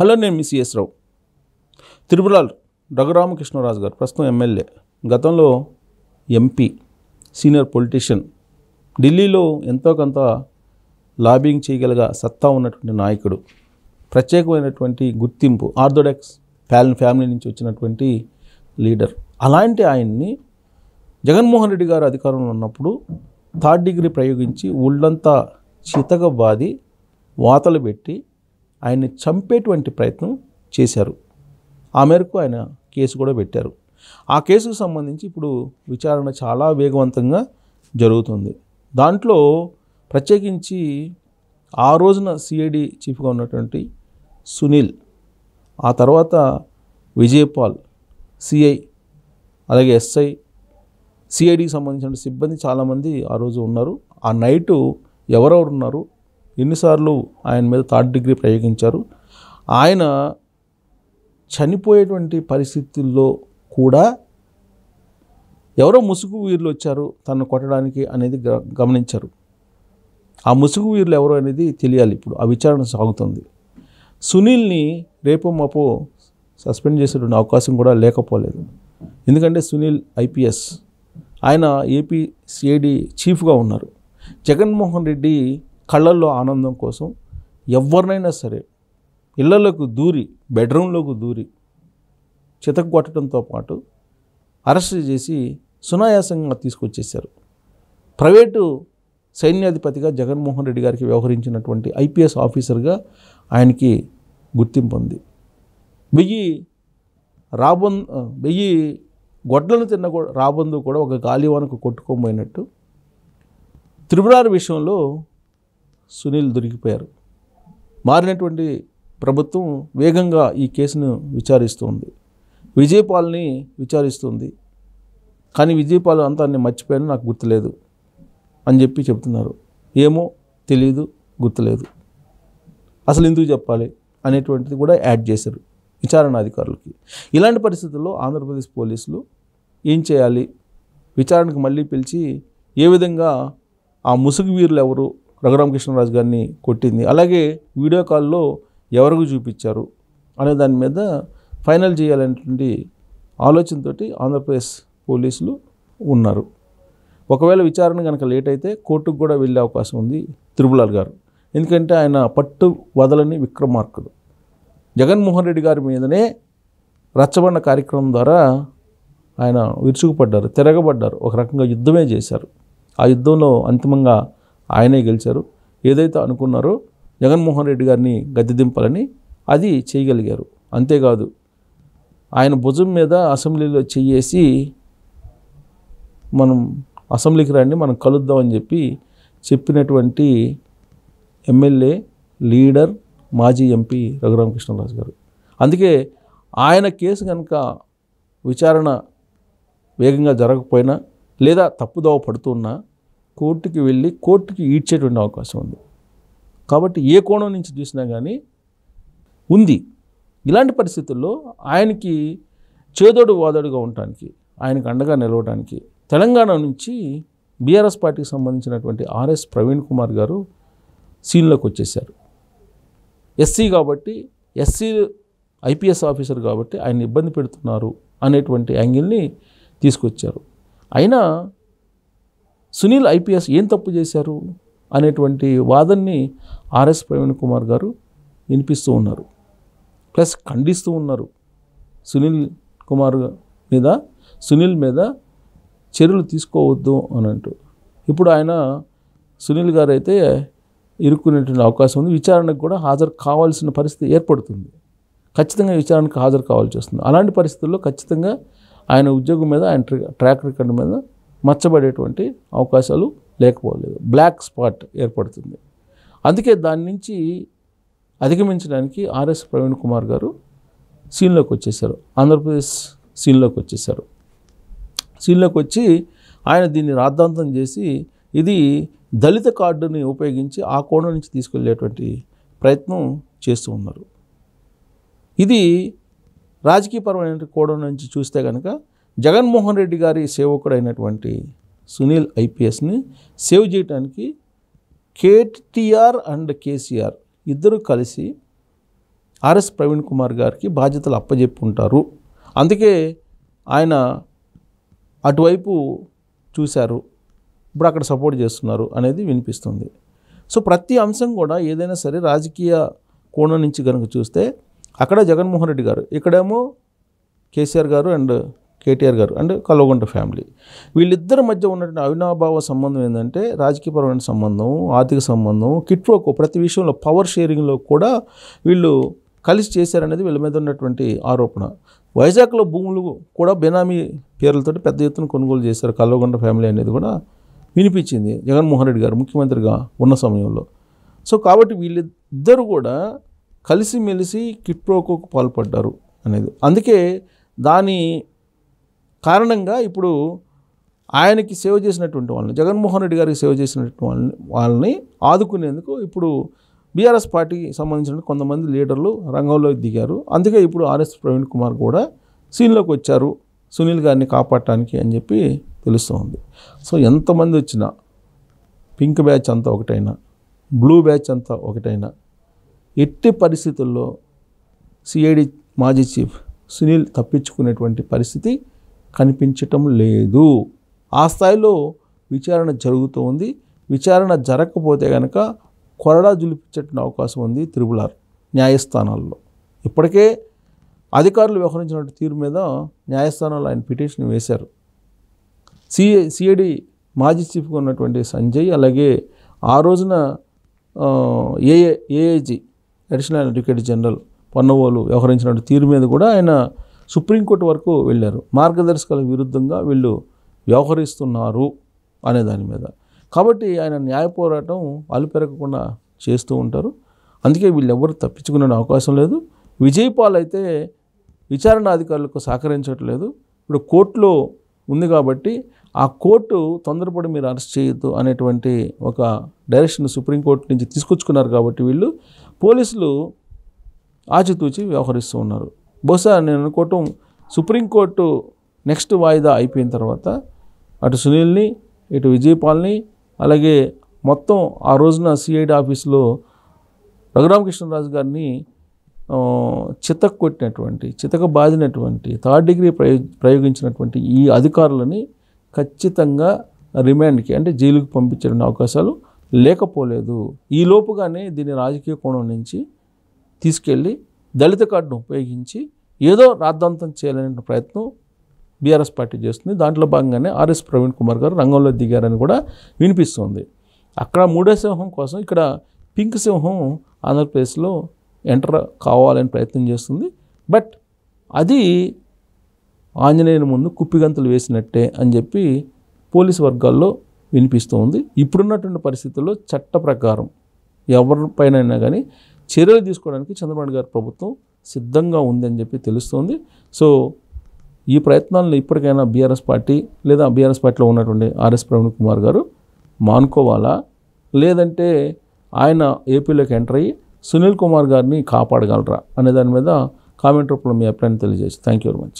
hello నేను మిస్ఎస్ రావు త్రిపురాల్ రఘురామకృష్ణరాజు గారు ప్రస్తుతం ఎమ్మెల్యే గతంలో ఎంపీ సీనియర్ పొలిటీషియన్ ఢిల్లీలో ఎంతో కొంత లాబింగ్ చేయగలిగా సత్తా ఉన్నటువంటి నాయకుడు ప్రత్యేకమైనటువంటి గుర్తింపు ఆర్థోడాక్స్ ఫ్యాన్ ఫ్యామిలీ నుంచి వచ్చినటువంటి లీడర్ అలాంటి ఆయన్ని జగన్మోహన్ రెడ్డి గారు అధికారంలో ఉన్నప్పుడు థర్డ్ డిగ్రీ ప్రయోగించి ఒళ్ళంతా బాధి వాతలు పెట్టి ఆయన్ని చంపేటువంటి ప్రయత్నం చేశారు ఆ మేరకు ఆయన కేసు కూడా పెట్టారు ఆ కేసుకు సంబంధించి ఇప్పుడు విచారణ చాలా వేగవంతంగా జరుగుతుంది దాంట్లో ప్రత్యేకించి ఆ రోజున సిఐడి చీఫ్గా ఉన్నటువంటి సునీల్ ఆ తర్వాత విజయపాల్ సిఐ అలాగే ఎస్ఐ సిఐడికి సంబంధించిన సిబ్బంది చాలామంది ఆ రోజు ఉన్నారు ఆ నైటు ఎవరెవరు ఉన్నారు ఎన్నిసార్లు ఆయన మీద థర్డ్ డిగ్రీ ప్రయోగించారు ఆయన చనిపోయేటువంటి పరిస్థితుల్లో కూడా ఎవరో ముసుగు వీరులు వచ్చారు తనను కొట్టడానికి అనేది గమనించారు ఆ ముసుగు వీరులు ఎవరో అనేది తెలియాలి ఇప్పుడు ఆ విచారణ సాగుతుంది సునీల్ని రేపు మాపో సస్పెండ్ చేసేటువంటి అవకాశం కూడా లేకపోలేదు ఎందుకంటే సునీల్ ఐపీఎస్ ఆయన ఏపీ సిఐడి చీఫ్గా ఉన్నారు జగన్మోహన్ రెడ్డి కళ్ళల్లో ఆనందం కోసం ఎవరినైనా సరే ఇళ్లలోకి దూరి బెడ్రూమ్లోకి దూరి చితకొట్టడంతో పాటు అరెస్ట్ చేసి సునాయాసంగా తీసుకొచ్చేశారు ప్రైవేటు సైన్యాధిపతిగా జగన్మోహన్ రెడ్డి గారికి వ్యవహరించినటువంటి ఐపీఎస్ ఆఫీసర్గా ఆయనకి గుర్తింపు ఉంది వెయ్యి రాబం వెయ్యి గొడ్లను తిన్న రాబందు కూడా ఒక గాలివానకు కొట్టుకోబోయినట్టు త్రిపురారు విషయంలో సునీల్ దొరికిపోయారు మారినటువంటి ప్రభుత్వం వేగంగా ఈ కేసును విచారిస్తుంది విజయపాల్ని విచారిస్తుంది కానీ విజయపాల్ అంతా నేను మర్చిపోయాను నాకు గుర్తులేదు అని చెప్పి చెప్తున్నారు ఏమో తెలియదు గుర్తులేదు అసలు ఎందుకు చెప్పాలి అనేటువంటిది కూడా యాడ్ చేశారు విచారణ అధికారులకి ఇలాంటి పరిస్థితుల్లో ఆంధ్రప్రదేశ్ పోలీసులు ఏం చేయాలి విచారణకు మళ్ళీ పిలిచి ఏ విధంగా ఆ ముసుగు వీరులు ఎవరు రఘురామకృష్ణరాజు గారిని కొట్టింది అలాగే వీడియో కాల్లో ఎవరికి చూపించారు అనే దాని మీద ఫైనల్ చేయాలనేటువంటి ఆలోచనతో ఆంధ్రప్రదేశ్ పోలీసులు ఉన్నారు ఒకవేళ విచారణ కనుక లేట్ అయితే కోర్టుకు కూడా వెళ్ళే అవకాశం ఉంది తిరుమలాల్ గారు ఎందుకంటే ఆయన పట్టు వదలని విక్రమార్కుడు జగన్మోహన్ రెడ్డి గారి మీదనే రచ్చబండ కార్యక్రమం ద్వారా ఆయన విరుచుకుపడ్డారు తిరగబడ్డారు ఒక రకంగా యుద్ధమే చేశారు ఆ యుద్ధంలో అంతిమంగా ఆయనే గెలిచారు ఏదైతే అనుకున్నారో జగన్మోహన్ రెడ్డి గారిని గద్దెదింపాలని అది చేయగలిగారు అంతేకాదు ఆయన భుజం మీద అసెంబ్లీలో చేసి మనం అసెంబ్లీకి రండి మనం కలుద్దామని చెప్పి చెప్పినటువంటి ఎమ్మెల్యే లీడర్ మాజీ ఎంపీ రఘురామకృష్ణరాజు గారు అందుకే ఆయన కేసు కనుక విచారణ వేగంగా జరగకపోయినా లేదా తప్పుదోవ పడుతున్నా కోర్టుకి వెళ్ళి కోర్టుకి ఈడ్చేటువంటి అవకాశం ఉంది కాబట్టి ఏ కోణం నుంచి చూసినా కానీ ఉంది ఇలాంటి పరిస్థితుల్లో ఆయనకి చేదోడు వాదోడుగా ఉండటానికి ఆయనకు అండగా నిలవడానికి తెలంగాణ నుంచి బీఆర్ఎస్ పార్టీకి సంబంధించినటువంటి ఆర్ఎస్ ప్రవీణ్ కుమార్ గారు సీన్లోకి వచ్చేసారు ఎస్సీ కాబట్టి ఎస్సీ ఐపీఎస్ ఆఫీసర్ కాబట్టి ఆయన ఇబ్బంది పెడుతున్నారు అనేటువంటి యాంగిల్ని తీసుకొచ్చారు అయినా సునీల్ ఐపీఎస్ ఏం తప్పు చేశారు అనేటువంటి వాదన్ని ఆర్ఎస్ ప్రవీణ్ కుమార్ గారు వినిపిస్తూ ఉన్నారు ప్లస్ ఖండిస్తూ ఉన్నారు సునీల్ కుమార్ మీద సునీల్ మీద చర్యలు తీసుకోవద్దు అని ఇప్పుడు ఆయన సునీల్ గారు అయితే ఇరుక్కునేటువంటి అవకాశం ఉంది విచారణకు కూడా హాజరు కావాల్సిన పరిస్థితి ఏర్పడుతుంది ఖచ్చితంగా విచారణకు హాజరు కావాల్సి వస్తుంది అలాంటి పరిస్థితుల్లో ఖచ్చితంగా ఆయన ఉద్యోగం మీద ఆయన ట్రాక్ రికార్డు మీద మచ్చబడేటువంటి అవకాశాలు లేకపోలేదు బ్లాక్ స్పాట్ ఏర్పడుతుంది అందుకే దాని నుంచి అధిగమించడానికి ఆర్ఎస్ ప్రవీణ్ కుమార్ గారు సీన్లోకి వచ్చేసారు ఆంధ్రప్రదేశ్ సీన్లోకి వచ్చేసారు సీన్లోకి వచ్చి ఆయన దీన్ని రాద్ధాంతం చేసి ఇది దళిత కార్డుని ఉపయోగించి ఆ కోణం నుంచి తీసుకెళ్లేటువంటి ప్రయత్నం చేస్తూ ఉన్నారు ఇది రాజకీయపరమైన కోణం నుంచి చూస్తే కనుక జగన్మోహన్ రెడ్డి గారి సేవకుడైనటువంటి సునీల్ ఐపీఎస్ని సేవ్ చేయడానికి కేటీఆర్ అండ్ కేసీఆర్ ఇద్దరు కలిసి ఆర్ఎస్ ప్రవీణ్ కుమార్ గారికి బాధ్యతలు అప్పజెప్పుంటారు అందుకే ఆయన అటువైపు చూశారు ఇప్పుడు అక్కడ సపోర్ట్ చేస్తున్నారు అనేది వినిపిస్తుంది సో ప్రతి అంశం కూడా ఏదైనా సరే రాజకీయ కోణం నుంచి కనుక చూస్తే అక్కడ జగన్మోహన్ రెడ్డి గారు ఇక్కడేమో కేసీఆర్ గారు అండ్ కేటీఆర్ గారు అండ్ కల్వగుంట ఫ్యామిలీ వీళ్ళిద్దరి మధ్య ఉన్నటువంటి అవినాభావ సంబంధం ఏంటంటే రాజకీయపరమైన సంబంధం ఆర్థిక సంబంధం కిట్వకు ప్రతి విషయంలో పవర్ షేరింగ్లో కూడా వీళ్ళు కలిసి చేశారనేది వీళ్ళ మీద ఉన్నటువంటి ఆరోపణ వైజాగ్లో భూములు కూడా బెనామీ పేర్లతో పెద్ద ఎత్తున కొనుగోలు చేశారు కల్వగుంట ఫ్యామిలీ అనేది కూడా వినిపించింది జగన్మోహన్ రెడ్డి గారు ముఖ్యమంత్రిగా ఉన్న సమయంలో సో కాబట్టి వీళ్ళిద్దరూ కూడా కలిసిమెలిసి కిట్ప్రోకోకు పాల్పడ్డారు అనేది అందుకే దాని కారణంగా ఇప్పుడు ఆయనకి సేవ చేసినటువంటి వాళ్ళని జగన్మోహన్ రెడ్డి గారికి సేవ చేసినటువంటి వాళ్ళని వాళ్ళని ఆదుకునేందుకు ఇప్పుడు బీఆర్ఎస్ పార్టీకి సంబంధించిన కొంతమంది లీడర్లు రంగంలో దిగారు అందుకే ఇప్పుడు ఆర్ఎస్ ప్రవీణ్ కుమార్ కూడా సీన్లోకి వచ్చారు సునీల్ గారిని కాపాడటానికి అని చెప్పి తెలుస్తుంది సో ఎంతమంది వచ్చినా పింక్ బ్యాచ్ అంతా ఒకటైనా బ్లూ బ్యాచ్ అంతా ఒకటైనా ఎట్టి పరిస్థితుల్లో సిఐడి మాజీ చీఫ్ సునీల్ తప్పించుకునేటువంటి పరిస్థితి కనిపించటం లేదు ఆ స్థాయిలో విచారణ జరుగుతూ ఉంది విచారణ జరగకపోతే కనుక కొరడా జులిపించటం అవకాశం ఉంది తిరుమలార్ న్యాయస్థానాల్లో ఇప్పటికే అధికారులు వ్యవహరించిన తీరు మీద న్యాయస్థానాల్లో ఆయన పిటిషన్ వేశారు సిఏ సిఐడి మాజీ చీఫ్గా ఉన్నటువంటి సంజయ్ అలాగే ఆ రోజున AA AAG additional advocate general Ponnavolu వ్యవహరించిన తీరు మీద కూడా ఆయన సుప్రీంకోర్టు వరకు వెళ్ళారు మార్గదర్శకాల విరుద్ధంగా వీళ్ళు వ్యవహరిస్తున్నారు అనే దాని మీద కాబట్టి ఆయన న్యాయ పోరాటం అలుపెరగకుండా చేస్తూ ఉంటారు అందుకే వీళ్ళు ఎవరు తప్పించుకునే అవకాశం లేదు విజయపాల్ అయితే విచారణ అధికారులకు సహకరించట్లేదు ఇప్పుడు కోర్టులో ఉంది కాబట్టి ఆ కోర్టు తొందరపడి మీరు అరెస్ట్ చేయొద్దు అనేటువంటి ఒక డైరెక్షన్ సుప్రీంకోర్టు నుంచి తీసుకొచ్చుకున్నారు కాబట్టి వీళ్ళు పోలీసులు ఆచితూచి వ్యవహరిస్తూ ఉన్నారు బహుశా నేను అనుకోవటం సుప్రీంకోర్టు నెక్స్ట్ వాయిదా అయిపోయిన తర్వాత అటు సునీల్ని ఇటు విజయపాల్ని అలాగే మొత్తం ఆ రోజున సిఐడి ఆఫీసులో రఘురామకృష్ణరాజు గారిని చితక కొట్టినటువంటి చితక బాధినటువంటి థర్డ్ డిగ్రీ ప్రయోగించినటువంటి ఈ అధికారులని ఖచ్చితంగా రిమాండ్కి అంటే జైలుకి పంపించడం అవకాశాలు లేకపోలేదు ఈ లోపుగానే దీని రాజకీయ కోణం నుంచి తీసుకెళ్ళి దళిత కార్డును ఉపయోగించి ఏదో రాద్ధాంతం చేయాలనే ప్రయత్నం బీఆర్ఎస్ పార్టీ చేస్తుంది దాంట్లో భాగంగానే ఆర్ఎస్ ప్రవీణ్ కుమార్ గారు రంగంలో దిగారని కూడా వినిపిస్తుంది అక్కడ మూడో సింహం కోసం ఇక్కడ పింక్ సింహం ఆంధ్రప్రదేశ్లో ఎంటర్ కావాలని ప్రయత్నం చేస్తుంది బట్ అది ఆంజనేయుని ముందు కుప్పిగంతులు వేసినట్టే అని చెప్పి పోలీసు వర్గాల్లో వినిపిస్తూ ఉంది ఇప్పుడున్నటువంటి పరిస్థితుల్లో చట్ట ప్రకారం ఎవరిపైనైనా కానీ చర్యలు తీసుకోవడానికి చంద్రబాబు గారి ప్రభుత్వం సిద్ధంగా ఉందని చెప్పి తెలుస్తోంది సో ఈ ప్రయత్నాలను ఇప్పటికైనా బీఆర్ఎస్ పార్టీ లేదా బీఆర్ఎస్ పార్టీలో ఉన్నటువంటి ఆర్ఎస్ ప్రవీణ్ కుమార్ గారు మానుకోవాలా లేదంటే ఆయన ఏపీలోకి ఎంటర్ అయ్యి సునీల్ కుమార్ గారిని కాపాడగలరా అనే దాని మీద కామెంట్ రూపంలో మీ అభిప్రాయం తెలియజేసి థ్యాంక్ యూ వెరీ మచ్